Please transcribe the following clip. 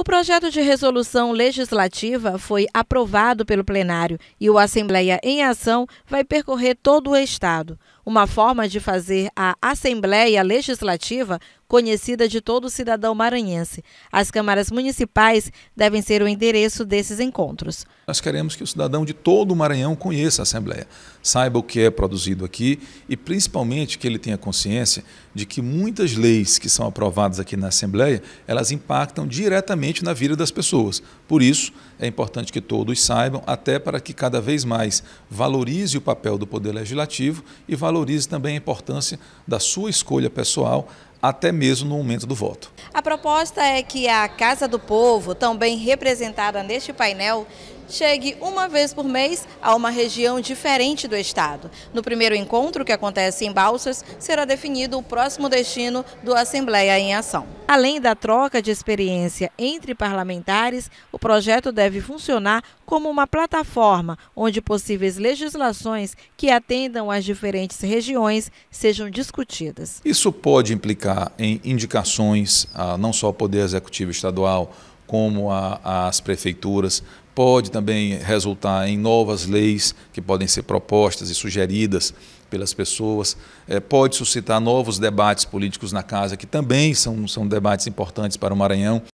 O projeto de resolução legislativa foi aprovado pelo plenário e o Assembleia em Ação vai percorrer todo o Estado. Uma forma de fazer a Assembleia Legislativa conhecida de todo cidadão maranhense. As câmaras municipais devem ser o endereço desses encontros. Nós queremos que o cidadão de todo o Maranhão conheça a Assembleia, saiba o que é produzido aqui e principalmente que ele tenha consciência de que muitas leis que são aprovadas aqui na Assembleia, elas impactam diretamente na vida das pessoas. Por isso, é importante que todos saibam, até para que cada vez mais valorize o papel do Poder Legislativo e valorize também a importância da sua escolha pessoal até mesmo no momento do voto. A proposta é que a Casa do Povo, também representada neste painel, chegue uma vez por mês a uma região diferente do estado. No primeiro encontro, que acontece em Balsas, será definido o próximo destino do Assembleia em Ação. Além da troca de experiência entre parlamentares, o projeto deve funcionar como uma plataforma onde possíveis legislações que atendam às diferentes regiões sejam discutidas. Isso pode implicar em indicações, a não só ao Poder Executivo Estadual, como a, as prefeituras, pode também resultar em novas leis que podem ser propostas e sugeridas pelas pessoas, é, pode suscitar novos debates políticos na casa, que também são, são debates importantes para o Maranhão.